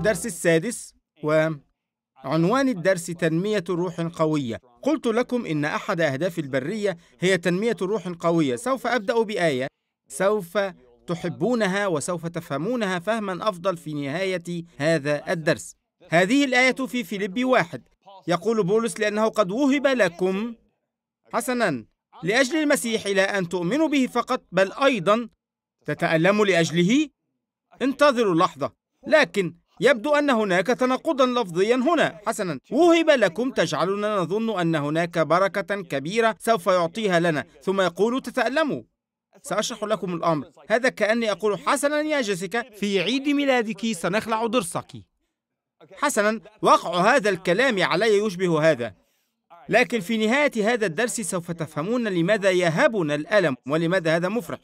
الدرس السادس وعنوان الدرس تنمية روح قوية قلت لكم إن أحد أهداف البرية هي تنمية روح قوية سوف أبدأ بآية سوف تحبونها وسوف تفهمونها فهما أفضل في نهاية هذا الدرس هذه الآية في فيليب واحد يقول بولس لأنه قد وهب لكم حسنا لأجل المسيح إلى أن تؤمنوا به فقط بل أيضا تتألموا لأجله انتظروا لحظة لكن يبدو أن هناك تناقضا لفظيا هنا حسنا وهب لكم تجعلنا نظن أن هناك بركة كبيرة سوف يعطيها لنا ثم يقول تتألموا سأشرح لكم الأمر هذا كأني أقول حسنا يا جيسيكا في عيد ميلادك سنخلع ضرسك حسنا وقع هذا الكلام علي يشبه هذا لكن في نهاية هذا الدرس سوف تفهمون لماذا يهبنا الألم ولماذا هذا مفرح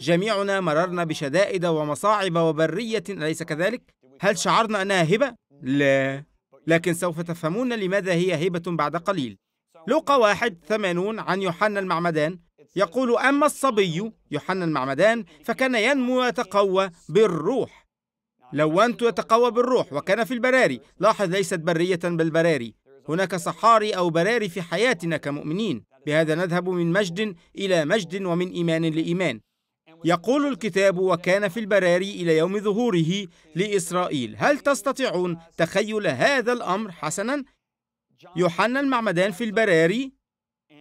جميعنا مررنا بشدائد ومصاعب وبرية أليس كذلك؟ هل شعرنا أنها هبة؟ لا لكن سوف تفهمون لماذا هي هبة بعد قليل لوقا واحد ثمانون عن يوحنا المعمدان يقول أما الصبي يوحنا المعمدان فكان ينمو ويتقوى بالروح لونت يتقوى بالروح وكان في البراري لاحظ ليست برية بالبراري هناك صحاري أو براري في حياتنا كمؤمنين بهذا نذهب من مجد إلى مجد ومن إيمان لإيمان يقول الكتاب وكان في البراري إلى يوم ظهوره لإسرائيل هل تستطيعون تخيل هذا الأمر حسنا؟ يوحنا المعمدان في البراري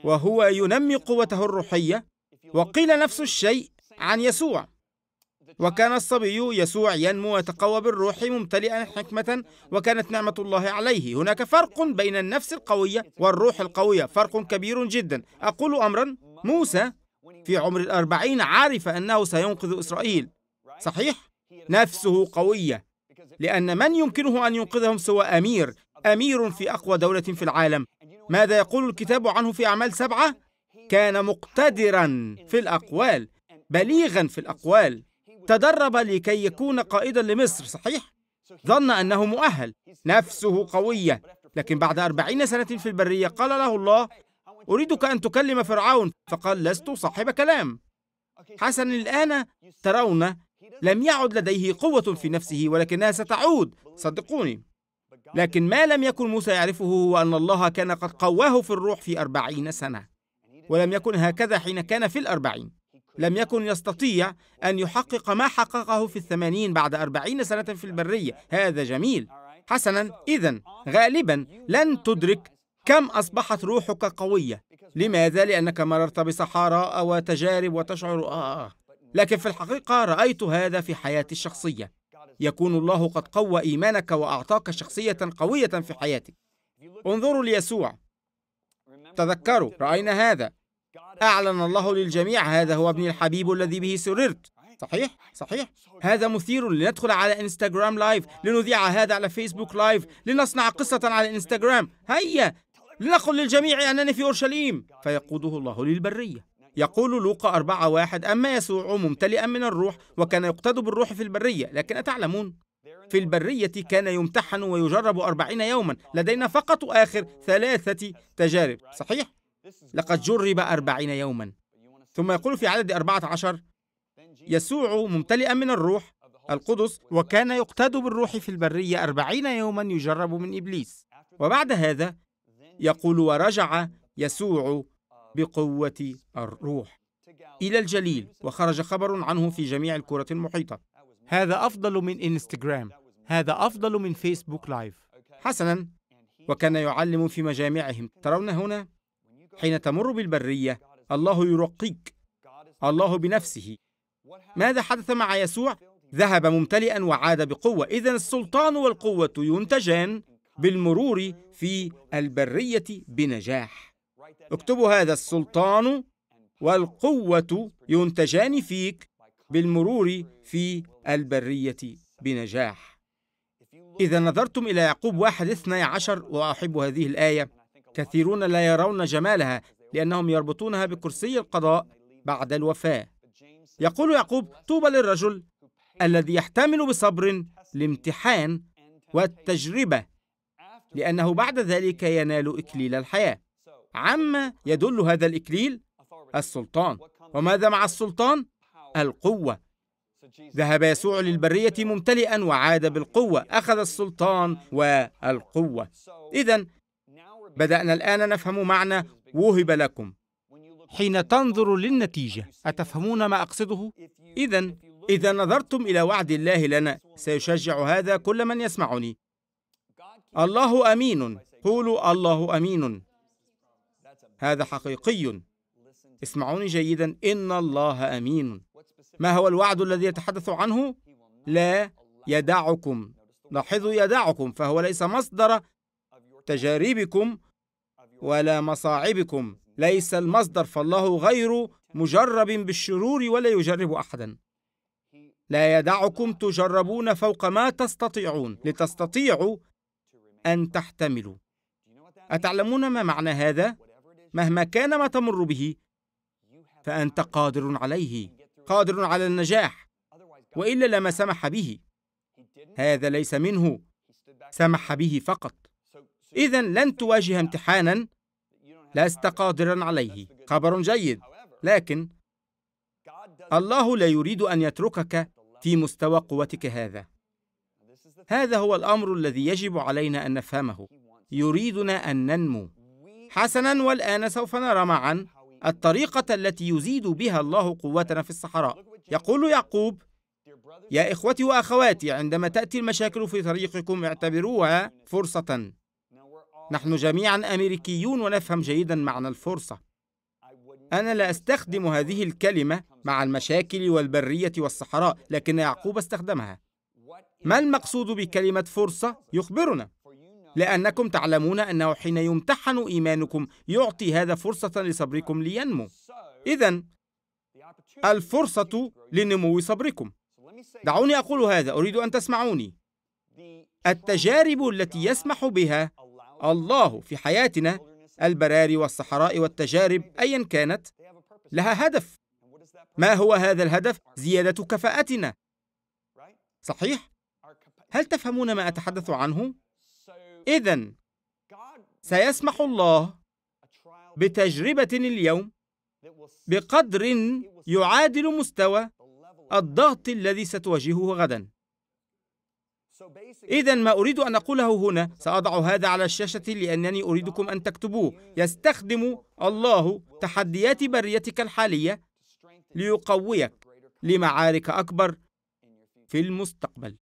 وهو ينمي قوته الروحية وقيل نفس الشيء عن يسوع وكان الصبي يسوع ينمو ويتقوى بالروح ممتلئا حكمة وكانت نعمة الله عليه هناك فرق بين النفس القوية والروح القوية فرق كبير جدا أقول أمرا موسى في عمر الأربعين عرف أنه سينقذ إسرائيل صحيح؟ نفسه قوية لأن من يمكنه أن ينقذهم سوى أمير أمير في أقوى دولة في العالم ماذا يقول الكتاب عنه في أعمال سبعة؟ كان مقتدرا في الأقوال بليغا في الأقوال تدرب لكي يكون قائدا لمصر صحيح؟ ظن أنه مؤهل نفسه قوية لكن بعد أربعين سنة في البرية قال له الله أريدك أن تكلم فرعون فقال لست صاحب كلام حسنا الآن ترون لم يعد لديه قوة في نفسه ولكنها ستعود صدقوني لكن ما لم يكن موسى يعرفه هو أن الله كان قد قواه في الروح في أربعين سنة ولم يكن هكذا حين كان في الأربعين لم يكن يستطيع أن يحقق ما حققه في الثمانين بعد أربعين سنة في البرية هذا جميل حسنا إذا غالبا لن تدرك كم أصبحت روحك قوية لماذا؟ لأنك مررت بصحراء وتجارب وتشعر آه, آه لكن في الحقيقة رأيت هذا في حياتي الشخصية يكون الله قد قوى إيمانك وأعطاك شخصية قوية في حياتك انظروا ليسوع تذكروا رأينا هذا أعلن الله للجميع هذا هو ابني الحبيب الذي به سررت صحيح صحيح هذا مثير لندخل على انستغرام لايف لنذيع هذا على فيسبوك لايف لنصنع قصة على إنستغرام هيا لنقل للجميع أنني في أورشليم فيقوده الله للبرية يقول لوقا أربعة واحد أما يسوع ممتلئا من الروح وكان يقتاد بالروح في البرية لكن أتعلمون في البرية كان يمتحن ويجرب أربعين يوما لدينا فقط آخر ثلاثة تجارب صحيح؟ لقد جرب أربعين يوما ثم يقول في عدد أربعة عشر يسوع ممتلئا من الروح القدس وكان يقتاد بالروح في البرية أربعين يوما يجرب من إبليس وبعد هذا يقول ورجع يسوع بقوة الروح إلى الجليل وخرج خبر عنه في جميع الكرة المحيطة هذا أفضل من إنستغرام هذا أفضل من فيسبوك لايف حسنا وكان يعلم في مجامعهم ترون هنا حين تمر بالبرية الله يرقيك الله بنفسه ماذا حدث مع يسوع؟ ذهب ممتلئا وعاد بقوة إذا السلطان والقوة ينتجان بالمرور في البرية بنجاح اكتبوا هذا السلطان والقوة ينتجان فيك بالمرور في البرية بنجاح إذا نظرتم إلى يعقوب واحد اثني عشر وأحب هذه الآية كثيرون لا يرون جمالها لأنهم يربطونها بكرسي القضاء بعد الوفاة يقول يعقوب طوبى للرجل الذي يحتمل بصبر الامتحان والتجربة لأنه بعد ذلك ينال إكليل الحياة عما يدل هذا الإكليل السلطان وماذا مع السلطان؟ القوة ذهب يسوع للبرية ممتلئا وعاد بالقوة أخذ السلطان والقوة إذا بدأنا الآن نفهم معنى وهب لكم حين تنظر للنتيجة أتفهمون ما أقصده؟ إذا إذا نظرتم إلى وعد الله لنا سيشجع هذا كل من يسمعني الله امين قولوا الله امين هذا حقيقي اسمعوني جيدا ان الله امين ما هو الوعد الذي يتحدث عنه لا يدعكم لاحظوا يدعكم فهو ليس مصدر تجاربكم ولا مصاعبكم ليس المصدر فالله غير مجرب بالشرور ولا يجرب احدا لا يدعكم تجربون فوق ما تستطيعون لتستطيعوا أن تحتملوا أتعلمون ما معنى هذا؟ مهما كان ما تمر به فأنت قادر عليه قادر على النجاح وإلا لما سمح به هذا ليس منه سمح به فقط إذا لن تواجه امتحانا لست قادرا عليه خبر جيد لكن الله لا يريد أن يتركك في مستوى قوتك هذا هذا هو الامر الذي يجب علينا ان نفهمه يريدنا ان ننمو حسنا والان سوف نرى معا الطريقه التي يزيد بها الله قوتنا في الصحراء يقول يعقوب يا اخوتي واخواتي عندما تاتي المشاكل في طريقكم اعتبروها فرصه نحن جميعا امريكيون ونفهم جيدا معنى الفرصه انا لا استخدم هذه الكلمه مع المشاكل والبريه والصحراء لكن يعقوب استخدمها ما المقصود بكلمة فرصة؟ يخبرنا لأنكم تعلمون أنه حين يمتحن إيمانكم يعطي هذا فرصة لصبركم لينمو إذا الفرصة لنمو صبركم دعوني أقول هذا أريد أن تسمعوني التجارب التي يسمح بها الله في حياتنا البراري والصحراء والتجارب أيا كانت لها هدف ما هو هذا الهدف؟ زيادة كفاءتنا صحيح؟ هل تفهمون ما أتحدث عنه؟ إذا سيسمح الله بتجربة اليوم بقدر يعادل مستوى الضغط الذي ستواجهه غدا إذا ما أريد أن أقوله هنا سأضع هذا على الشاشة لأنني أريدكم أن تكتبوه يستخدم الله تحديات بريتك الحالية ليقويك لمعارك أكبر في المستقبل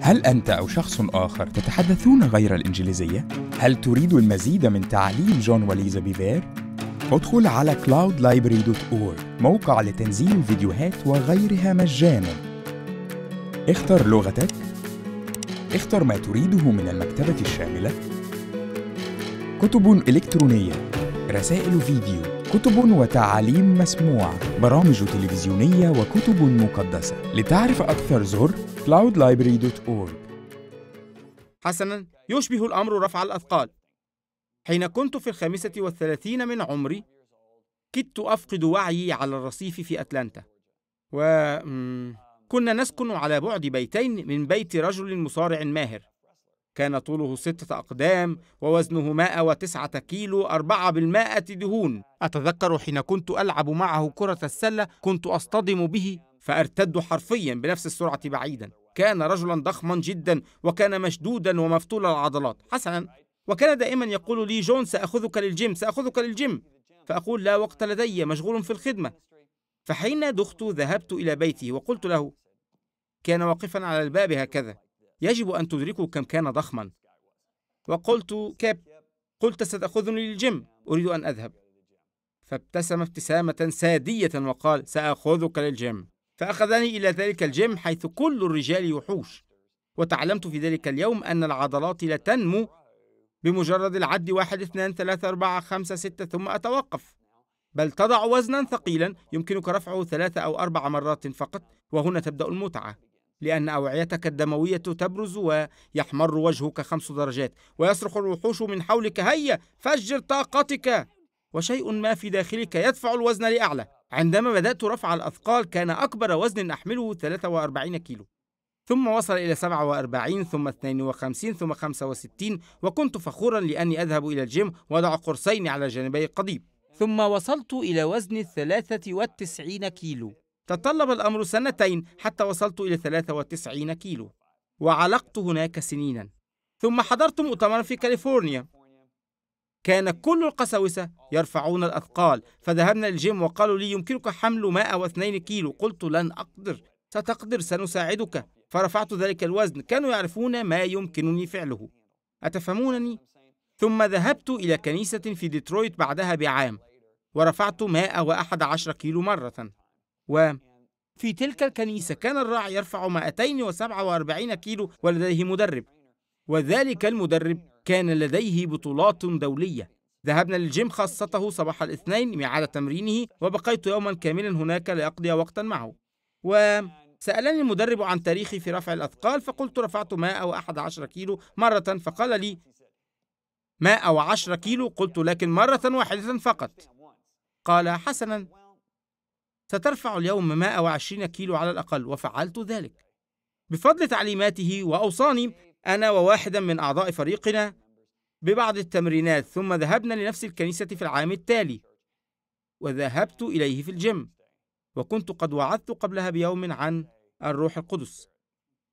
هل أنت أو شخص آخر تتحدثون غير الإنجليزية؟ هل تريد المزيد من تعليم جون وليزا بيفير؟ ادخل على cloudlibrary.org موقع لتنزيل فيديوهات وغيرها مجانا اختر لغتك اختر ما تريده من المكتبة الشاملة كتب إلكترونية رسائل فيديو كتب وتعاليم مسموعة برامج تلفزيونية وكتب مقدسة لتعرف أكثر زر cloudlibrary.org حسناً يشبه الأمر رفع الأثقال حين كنت في الخامسة والثلاثين من عمري كدت أفقد وعيي على الرصيف في أتلانتا وكنا نسكن على بعد بيتين من بيت رجل مصارع ماهر كان طوله ستة أقدام ووزنه 109 كيلو أربعة بالمائة دهون أتذكر حين كنت ألعب معه كرة السلة كنت أصطدم به فارتد حرفيا بنفس السرعه بعيدا كان رجلا ضخما جدا وكان مشدودا ومفتول العضلات حسنا وكان دائما يقول لي جون ساخذك للجيم ساخذك للجيم فاقول لا وقت لدي مشغول في الخدمه فحين دخت ذهبت الى بيته وقلت له كان واقفا على الباب هكذا يجب ان تدركوا كم كان ضخما وقلت كاب قلت ستاخذني للجيم اريد ان اذهب فابتسم ابتسامه ساديه وقال ساخذك للجيم فأخذني إلى ذلك الجيم حيث كل الرجال وحوش وتعلمت في ذلك اليوم أن العضلات لا تنمو بمجرد العد واحد اثنان ثلاثة أربعة خمسة ستة ثم أتوقف بل تضع وزنا ثقيلا يمكنك رفعه ثلاثة أو أربع مرات فقط وهنا تبدأ المتعة لأن أوعيتك الدموية تبرز ويحمر وجهك خمس درجات ويصرخ الوحوش من حولك هيا فجر طاقتك وشيء ما في داخلك يدفع الوزن لأعلى عندما بدأت رفع الأثقال كان أكبر وزن أحمله 43 كيلو ثم وصل إلى 47 ثم 52 ثم 65 وكنت فخورا لأني أذهب إلى الجيم وأضع قرصين على جانبي القضيب ثم وصلت إلى وزن 93 كيلو تطلب الأمر سنتين حتى وصلت إلى 93 كيلو وعلقت هناك سنينا ثم حضرت مؤتمرا في كاليفورنيا كان كل القساوسة يرفعون الأثقال فذهبنا للجيم وقالوا لي يمكنك حمل 102 كيلو قلت لن أقدر ستقدر سنساعدك فرفعت ذلك الوزن كانوا يعرفون ما يمكنني فعله أتفهمونني؟ ثم ذهبت إلى كنيسة في ديترويت بعدها بعام ورفعت 111 كيلو مرة و في تلك الكنيسة كان الراعي يرفع 247 كيلو ولديه مدرب وذلك المدرب كان لديه بطولات دولية ذهبنا للجيم خاصته صباح الاثنين ميعاد تمرينه وبقيت يوما كاملا هناك لأقضي وقتا معه وسألني المدرب عن تاريخي في رفع الأثقال فقلت رفعت 111 كيلو مرة فقال لي 110 كيلو قلت لكن مرة واحدة فقط قال حسنا سترفع اليوم 120 كيلو على الأقل وفعلت ذلك بفضل تعليماته وأوصاني أنا وواحدا من أعضاء فريقنا ببعض التمرينات ثم ذهبنا لنفس الكنيسة في العام التالي وذهبت إليه في الجيم وكنت قد وعدت قبلها بيوم عن الروح القدس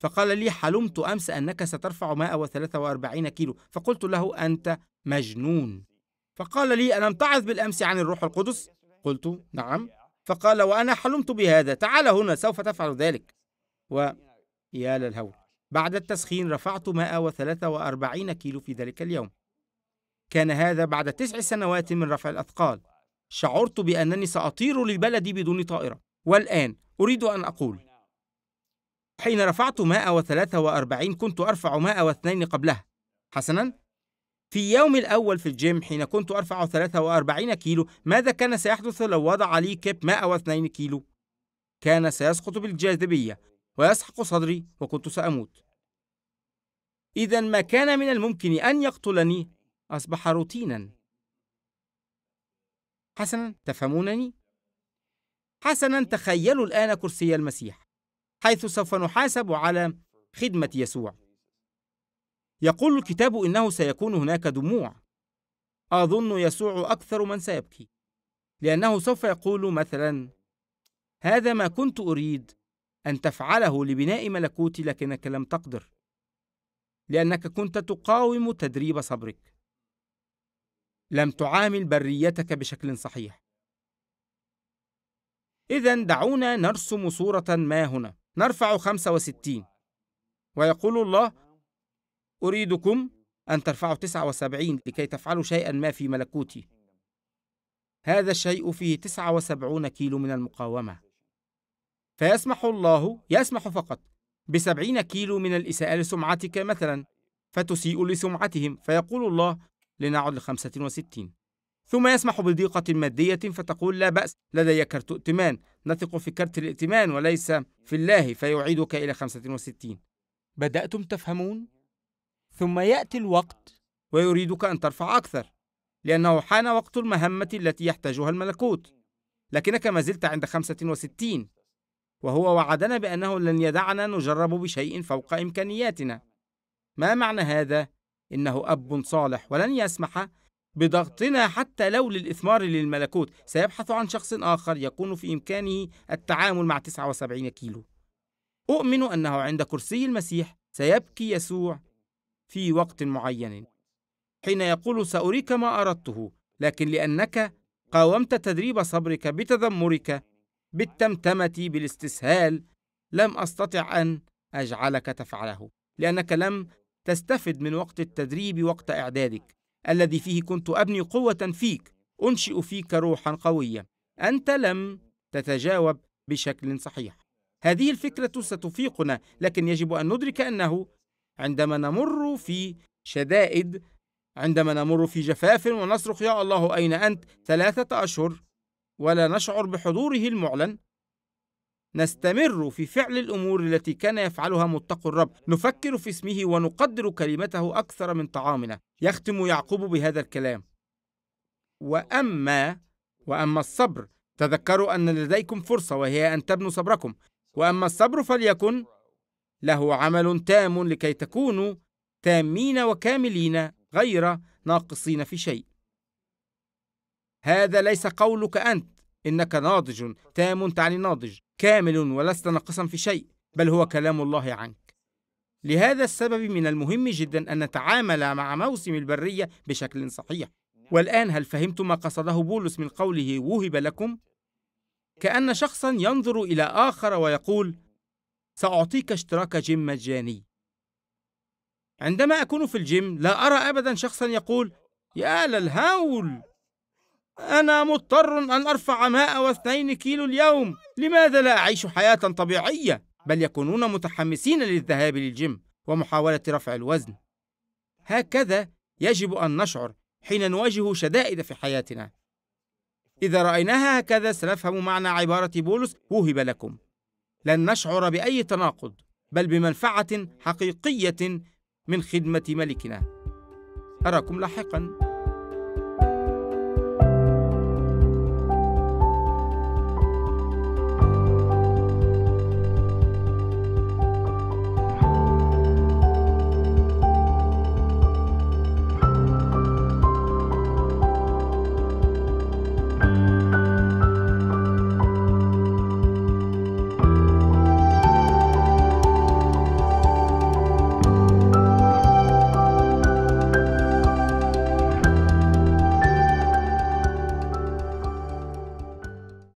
فقال لي حلمت أمس أنك سترفع 143 كيلو فقلت له أنت مجنون فقال لي ألم تعظ بالأمس عن الروح القدس؟ قلت نعم فقال وأنا حلمت بهذا تعال هنا سوف تفعل ذلك ويا للهول بعد التسخين رفعت 143 كيلو في ذلك اليوم كان هذا بعد تسع سنوات من رفع الأثقال شعرت بأنني سأطير لبلدي بدون طائرة والآن أريد أن أقول حين رفعت 143 كنت أرفع 102 قبلها حسناً في يوم الأول في الجيم حين كنت أرفع 43 كيلو ماذا كان سيحدث لو وضع لي كيب 102 كيلو؟ كان سيسقط بالجاذبية ويسحق صدري وكنت سأموت إذا ما كان من الممكن أن يقتلني أصبح روتينا حسنا تفهمونني؟ حسنا تخيلوا الآن كرسي المسيح حيث سوف نحاسب على خدمة يسوع يقول الكتاب إنه سيكون هناك دموع أظن يسوع أكثر من سيبكي لأنه سوف يقول مثلا هذا ما كنت أريد أن تفعله لبناء ملكوتي لكنك لم تقدر لأنك كنت تقاوم تدريب صبرك لم تعامل بريتك بشكل صحيح إذا دعونا نرسم صورة ما هنا نرفع 65 ويقول الله أريدكم أن ترفعوا 79 لكي تفعلوا شيئا ما في ملكوتي هذا الشيء فيه 79 كيلو من المقاومة فيسمح الله يسمح فقط بسبعين كيلو من الإساءة لسمعتك مثلا فتسيء لسمعتهم فيقول الله لنعد لخمسة وستين ثم يسمح بضيقة مادية فتقول لا بأس لدي كرت ائتمان نثق في كرت الائتمان وليس في الله فيعيدك إلى خمسة وستين بدأتم تفهمون؟ ثم يأتي الوقت ويريدك أن ترفع أكثر لأنه حان وقت المهمة التي يحتاجها الملكوت لكنك ما زلت عند خمسة وستين وهو وعدنا بأنه لن يدعنا نجرب بشيء فوق إمكانياتنا. ما معنى هذا؟ إنه أب صالح ولن يسمح بضغطنا حتى لو للإثمار للملكوت، سيبحث عن شخص آخر يكون في إمكانه التعامل مع 79 كيلو. أؤمن أنه عند كرسي المسيح سيبكي يسوع في وقت معين حين يقول سأريك ما أردته لكن لأنك قاومت تدريب صبرك بتذمرك بالتمتمة بالاستسهال لم أستطع أن أجعلك تفعله لأنك لم تستفد من وقت التدريب وقت إعدادك الذي فيه كنت أبني قوة فيك أنشئ فيك روحا قوية أنت لم تتجاوب بشكل صحيح هذه الفكرة ستفيقنا لكن يجب أن ندرك أنه عندما نمر في شدائد عندما نمر في جفاف ونصرخ يا الله أين أنت ثلاثة أشهر ولا نشعر بحضوره المعلن نستمر في فعل الأمور التي كان يفعلها متق الرب نفكر في اسمه ونقدر كلمته أكثر من طعامنا يختم يعقوب بهذا الكلام وأما وأما الصبر تذكروا أن لديكم فرصة وهي أن تبنوا صبركم وأما الصبر فليكن له عمل تام لكي تكونوا تامين وكاملين غير ناقصين في شيء هذا ليس قولك أنت إنك ناضج تام تعني ناضج كامل ولست ناقصا في شيء بل هو كلام الله عنك لهذا السبب من المهم جدا أن نتعامل مع موسم البرية بشكل صحيح والآن هل فهمت ما قصده بولس من قوله وهب لكم؟ كأن شخصا ينظر إلى آخر ويقول سأعطيك اشتراك جيم مجاني عندما أكون في الجيم لا أرى أبدا شخصا يقول يا للهول أنا مضطر أن أرفع 102 كيلو اليوم لماذا لا أعيش حياة طبيعية؟ بل يكونون متحمسين للذهاب للجيم ومحاولة رفع الوزن هكذا يجب أن نشعر حين نواجه شدائد في حياتنا إذا رأيناها هكذا سنفهم معنى عبارة بولس وهب لكم لن نشعر بأي تناقض بل بمنفعة حقيقية من خدمة ملكنا أراكم لاحقاً